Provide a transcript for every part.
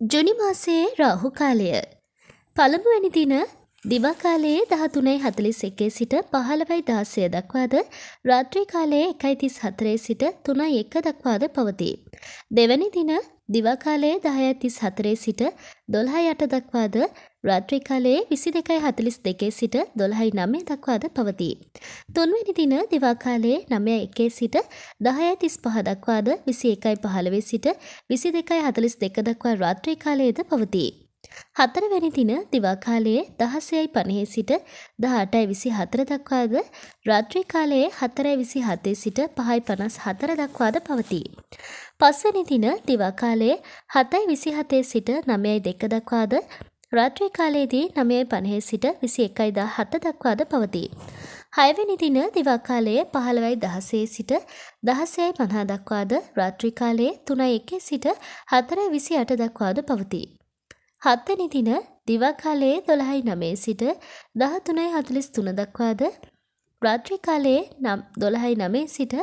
ජුනි මාසයේ රාහු කාලය. පළමුවැනි දින දිවකාලයේ 13:41 සිට 15:16 දක්වාද රාත්‍රී කාලයේ 1:34 සිට 3:01 දක්වාද පවතී. දෙවැනි දින දිවකාලයේ 10:34 සිට 12:08 දක්වාද රාත්‍රී කාලයේ විසි දෙකයි හතලිස් දෙකේ සිට දොළහයි නමේ දක්වාද පවතී. තුන්වැනි දින දිවාකාලයේ නමය එකේ සිට දහය තිස් පහ දක්වාද විසි එකයි පහළවේ සිට විසි දෙකයි හතලිස් දෙක දක්වා රාත්‍රී කාලයේද පවතී. හතරවැනි දින දිවාකාලයේ දහසයයි පණහේ සිට දහටයි විසි හතර දක්වාද රාත්‍රී කාලයේ හතරයි විසි හතේ සිට පහයි පනස් හතර දක්වාද පවතී. පස්වැනි දින දිවාකාලයේ හතයි විසි හතේ සිට නමයයි දෙක දක්වාද රාත්‍රී කාලයේදී නමයයි පණහේ සිට විසි එකයිදා හත දක්වාද පවතී. හයවැනි දින දිවාකාලයේ පහළවයි දහසේ සිට දහසයයි පණහා දක්වාද රාත්‍රිකාලයේ තුනයි එකේ සිට හතර විසි අට දක්වාද පවතී. හත්තනි දින දිවාකාලයේ දොළහයි නමේ සිට දහතුනයි හතුලිස් තුන දක්වාද රාත්‍රිකාලයේ නම් දොළහයි නමේ සිට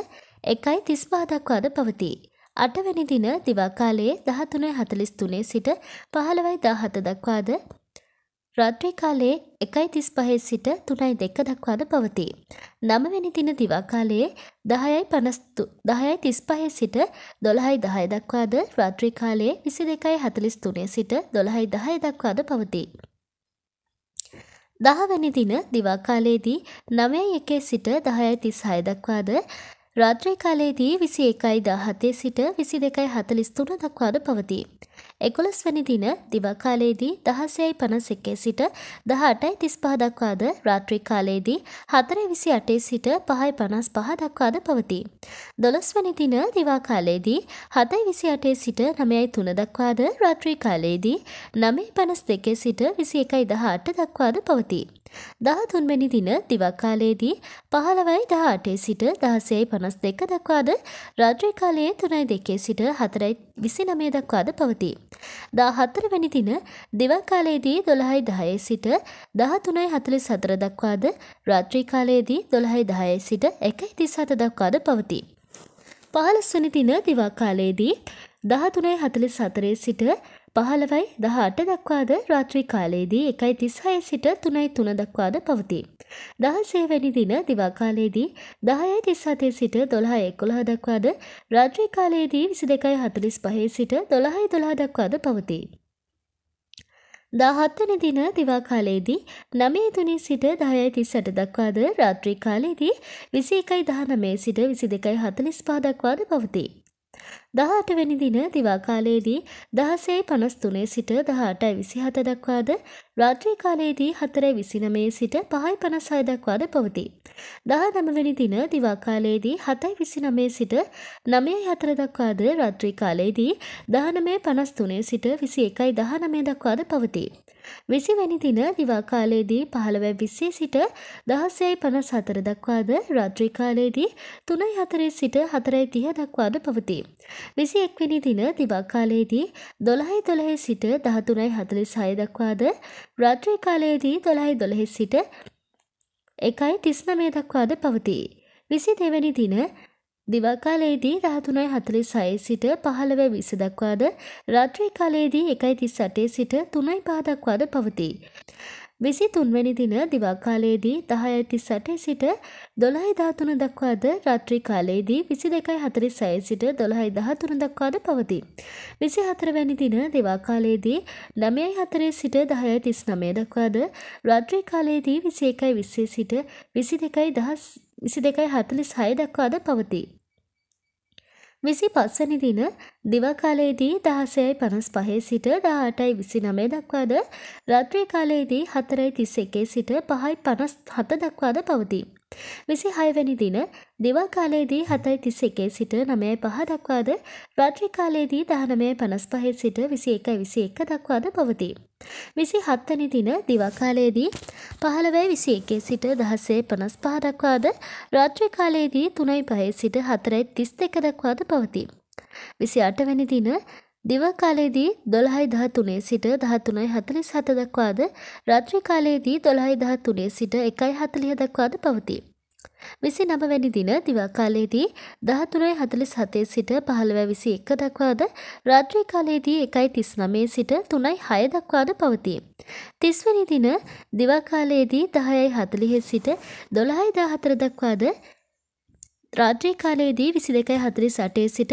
එකයි තිස්පා දක්වාද පවතී. අටවැනි දින දිවකාලයේ දහතුනයි හතලිස් තුනේ සිට පහළවයි දාහත දක්වාද රාත්‍රී කාලයේ එකයි තිස් පහේ සිට තුනයි දෙක දක්වාද පවතී. නමවැනි දින දිවකාලයේ දහයයි පනස්තු දහයයි තිස් පහේ සිට දොළහයි දහය දක්වාද රාත්‍රී කාලයේ විසි දෙකයි හතලිස් තුනේ සිට දොළහයි දහය දක්වාද පවතී. දහවැනි දින දිවාකාලයේදී නවයයි එකේ සිට දහයයි තිස් හය දක්වාද රාත්‍රී කාලයේදී 21.17 සිට 22.43 දක්වාද පවතී. එකොළස් වැනි දින දිවකාලයේදී දහසයයි පනස් එකේ සිට දහටයි තිස්පහ දක්වාද රාත්‍රී කාලයේදී හතරයි විසි අටේ සිට පහයි පනස් පහ දක්වාද පවතී. දොළොස් වැනි දින දිවාකාලයේදී හතයි විසි අටේ සිට නමයයි තුන දක්වාද රාත්‍රී කාලයේදී නමේ පනස් දෙකේ සිට විසි එකයි දහට දක්වාද පවතී. දහතුන්වැනි දින දිවක්කාලයේදී පහළවයි දහ අටේ සිට දහසයයි පනස් දෙක දක්වාද රාත්‍රී කාලයේ තුනයි දෙකේ සිට හතරයි විසි නමේ දක්වාද පවතී. දා හත්තර වැනි දින දෙවකාලයේදී දොළහයි දහයේ සිට දහතුනයි හතලි සතර දක්වාද රාත්‍රීකාලයේදී දොළහයි දහයේ සිට එකයි තිස් හත දක්වාද පවතී. පහලස්වනි දින දිවාකාලයේදී දහතුනයි හතලි සතරේ සිට පහළවයි දහ අට දක්වාද රාත්‍රී කාලයේදී එකයි තිස්හය සිට තුනයි තුන දක්වාද පවතී. දහසේ වැනි දින දිවාකාලයේදී දහයයි තිස්සතේ සිට දොළහා එකොළහ දක්වාද රාත්‍රී කාලයේදී විසි දෙකයි හතුලිස් පහේ සිට දොළහයි දොළහ දක්වාද පවතී. දහත්වන දින දිවාකාලයේදී නමේ තුනේ සිට දහයයි තිස්සට දක්වාද රාත්‍රී කාලයේදී විසි එකයි දහනමේ සිට විසි දෙකයි හතලිස් පාදක්වාද පවතී. දහටවැනි දින දිවාකාලයේදී දහසේ පනස්තුනේ සිට දහටයි විසි හත දක්වාද රාත්‍රී කාලයේදී හතරයි විසිනමේ සිට පහයි පනසය දක්වාද පවතී. දහ නමවැනි දින දිවාකාලයේදී හතයි විසිනමේ සිට නමය හතර දක්වාද රාත්‍රී කාලයේදී දහනමේ පනස්තුනේ සිට විසි එකයි දහනමේ දක්වාද පවතී. විසිවැනි දින දිවාකාලයේදී පහළව විස්සේ සිට දහසයි පනස් හතර දක්වාද රාත්‍රී කාලයේදී තුනයි හතරේ සිට හතරයි තිය දක්වාද පවතී. විසි එක්වැනි දින දිවක්කාලයේදී දොළහයි දොළහේ සිට දහතුනයි හතුලි සය දක්වාද රාත්‍රී කාලයේදී දොළහයි දොළහෙ සිට එකයි තිස්නමය දක්වාද පවතිී. විසි දෙවැනි දින දිවකාලයේදී දහතුනයි හතලි සයි සිට පහළව විස දක්වාද රාත්‍රී කාලයේදී එකයි තිස් සටේ සිට තුනයි පාදක්වාද පවතිී. විසි තුන්වැනි දින දිවක්කාලයේදී දහය තිස්සටේ සිට දොළහයි දාතුන දක්වාද රාත්‍රී කාලයේදී විසි දෙකයි හතරි සය සිට දොළහයි දහතුන දක්වාද පවතී. විසි හතරවැනි දින දෙවාකාලයේදී නමයයි හතරේ සිට දහය තිස් නමය දක්වාද රාත්‍රී කාලයේදී විසි එකයි විස්සේ සිට විසි දෙකයි දහස් විසි දෙකයි හතලිස් හය දක්වාද පවතී. විසි පස්සනි දින දිවකාලයේදී දහසයයි පනස් පහේ සිට දාටයි විසි නමේ දක්වාද රත්‍රේ කාලයේදී හතරයි තිස්ස එකේ සිට පහයි පනස් හත දක්වාද පවතිී. විසි හයවැනි දින දෙවා කාලයේදී හතයි තිස්ස එකේ සිට නමය පහ දක්වාද රාත්‍රී කාලයේදී දහනමය පනස් පහේ සිට විසි එකයි විසි එක දක්වාද පවතී. විසි හත්තනි දින දිවකාලයේදී පහළවැයි විසි එකේ සිට දහසේ පනස් පහදක්වාද රාත්‍රී කාලයේදී තුනයි පහේ සිට හතරයි තිස් දෙක දක්වාද පවතිී. විසි අටවැනි දින දිවකාලයේදී දොළහයි දහතුනේ සිට දහතුනයි හතලිස් හත දක්වාද රාත්‍රී කාලයේදී දොළහයි දහතුනේ සිට එකයි හතලිය දක්වාද පවතී. විසි නමවැනි දින දිවාකාලයේදී දහතුනයි හතලිස් හතේ සිට පහළවැ විසි එක දක්වාද රාත්‍රී කාලයේදී එකයි තිස් නමේ සිට තුනයි හය දක්වාද පවතී. තිස්වැනි දින දිවාකාලයේදී දහයයි හතලිහෙ සිට දොළහයි දාහතර දක්වාද රාත්‍රී කාලයේදී විසි දෙකයි හතරි සටේ සිට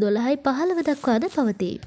දොළහයි පහළව දක්වාද පවතී.